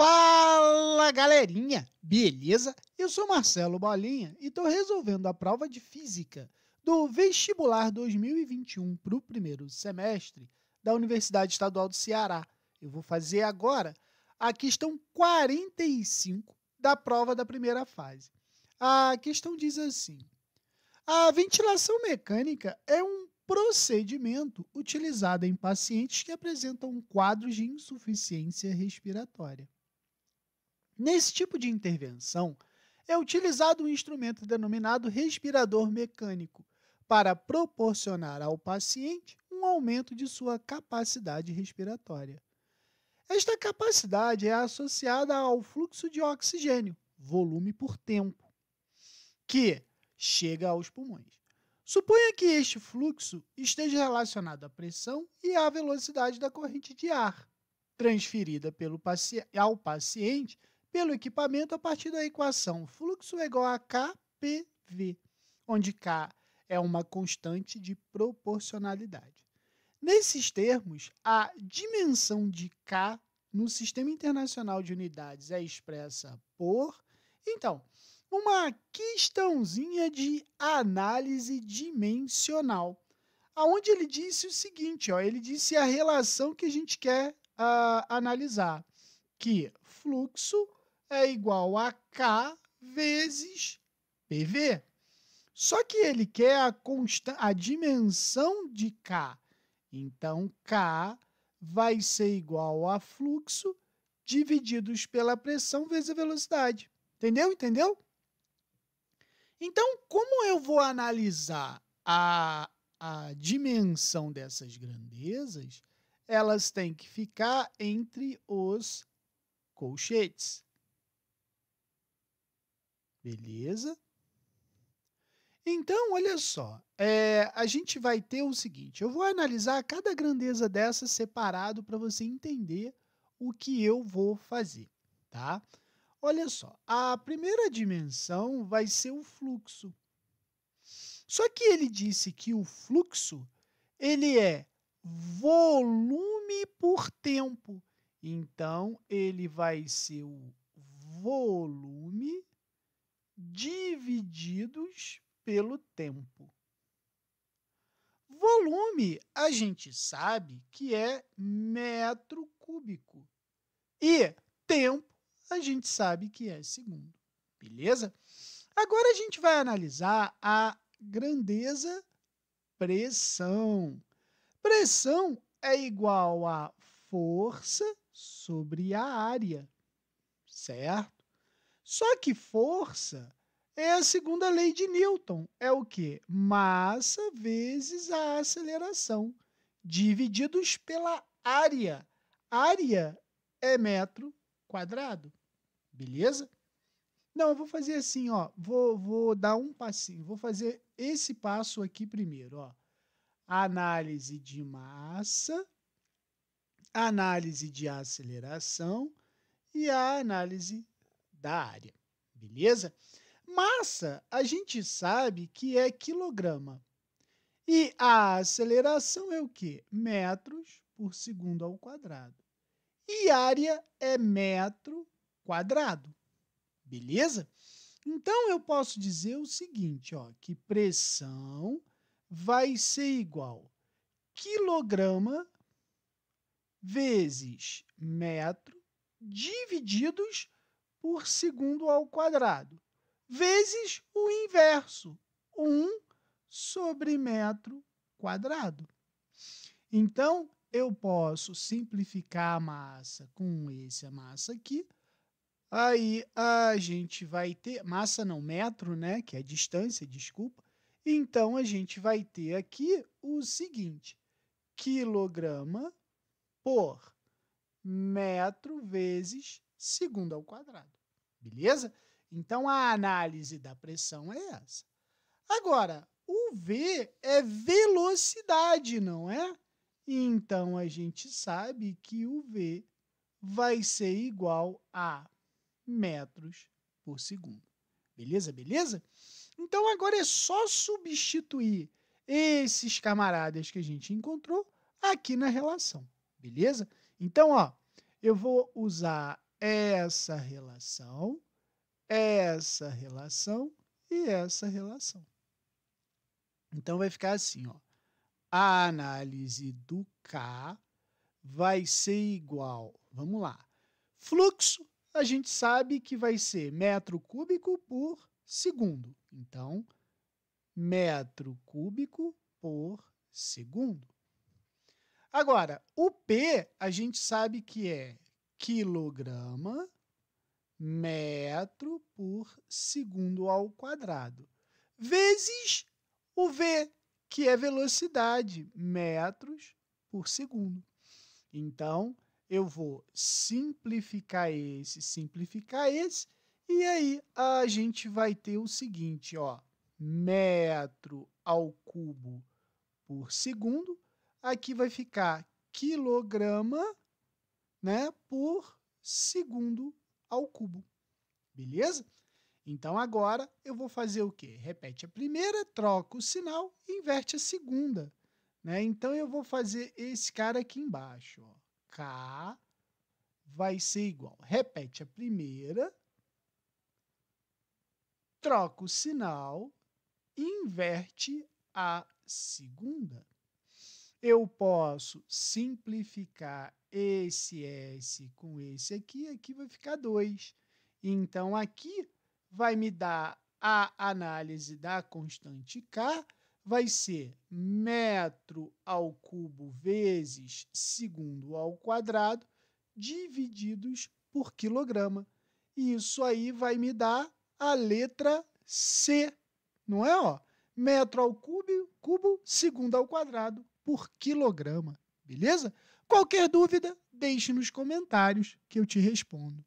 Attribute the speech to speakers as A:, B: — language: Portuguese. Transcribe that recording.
A: Fala galerinha, beleza? Eu sou Marcelo Bolinha e estou resolvendo a prova de física do vestibular 2021 para o primeiro semestre da Universidade Estadual do Ceará. Eu vou fazer agora a questão 45 da prova da primeira fase. A questão diz assim: a ventilação mecânica é um procedimento utilizado em pacientes que apresentam quadros de insuficiência respiratória. Nesse tipo de intervenção, é utilizado um instrumento denominado respirador mecânico para proporcionar ao paciente um aumento de sua capacidade respiratória. Esta capacidade é associada ao fluxo de oxigênio, volume por tempo, que chega aos pulmões. Suponha que este fluxo esteja relacionado à pressão e à velocidade da corrente de ar transferida pelo paci ao paciente pelo equipamento a partir da equação fluxo é igual a KPV, onde K é uma constante de proporcionalidade. Nesses termos, a dimensão de K no Sistema Internacional de Unidades é expressa por. Então, uma questãozinha de análise dimensional, aonde ele disse o seguinte, ó, ele disse a relação que a gente quer uh, analisar, que fluxo é igual a K vezes PV. Só que ele quer a, consta a dimensão de K. Então, K vai ser igual a fluxo divididos pela pressão vezes a velocidade. Entendeu? Entendeu? Então, como eu vou analisar a, a dimensão dessas grandezas, elas têm que ficar entre os colchetes. Beleza? Então, olha só, é, a gente vai ter o seguinte: eu vou analisar cada grandeza dessa separado para você entender o que eu vou fazer, tá? Olha só, a primeira dimensão vai ser o fluxo. Só que ele disse que o fluxo ele é volume por tempo. Então ele vai ser o volume divididos pelo tempo. Volume, a gente sabe que é metro cúbico. E tempo, a gente sabe que é segundo. Beleza? Agora a gente vai analisar a grandeza pressão. Pressão é igual a força sobre a área, certo? Só que força é a segunda lei de Newton. É o que? Massa vezes a aceleração, divididos pela área. Área é metro quadrado. Beleza? Não, eu vou fazer assim, ó. Vou, vou dar um passinho. Vou fazer esse passo aqui primeiro, ó. Análise de massa, análise de aceleração e a análise da área, beleza? Massa, a gente sabe que é quilograma. E a aceleração é o quê? Metros por segundo ao quadrado. E área é metro quadrado. Beleza? Então eu posso dizer o seguinte, ó, que pressão vai ser igual quilograma vezes metro divididos por segundo ao quadrado, vezes o inverso, 1 sobre metro quadrado. Então, eu posso simplificar a massa com essa massa aqui. Aí a gente vai ter massa não metro, né, que é distância, desculpa. Então a gente vai ter aqui o seguinte: quilograma por metro vezes segundo ao quadrado. Beleza? Então a análise da pressão é essa. Agora, o V é velocidade, não é? Então a gente sabe que o V vai ser igual a metros por segundo. Beleza, beleza? Então agora é só substituir esses camaradas que a gente encontrou aqui na relação, beleza? Então, ó, eu vou usar essa relação, essa relação e essa relação. Então vai ficar assim, ó. A análise do K vai ser igual, vamos lá. Fluxo, a gente sabe que vai ser metro cúbico por segundo. Então, metro cúbico por segundo. Agora, o P a gente sabe que é quilograma metro por segundo ao quadrado, vezes o v, que é velocidade, metros por segundo. Então, eu vou simplificar esse, simplificar esse, e aí a gente vai ter o seguinte, ó, metro ao cubo por segundo, aqui vai ficar quilograma né, por segundo ao cubo. Beleza? Então agora eu vou fazer o quê? Repete a primeira, troca o sinal e inverte a segunda. Né? Então eu vou fazer esse cara aqui embaixo. Ó. K vai ser igual. Repete a primeira, troca o sinal e inverte a segunda eu posso simplificar esse S com esse aqui, aqui vai ficar 2. Então, aqui vai me dar a análise da constante K, vai ser metro ao cubo vezes segundo ao quadrado, divididos por quilograma. E isso aí vai me dar a letra C, não é? Ó, metro ao cubo, cubo segundo ao quadrado, por quilograma, beleza? Qualquer dúvida, deixe nos comentários que eu te respondo.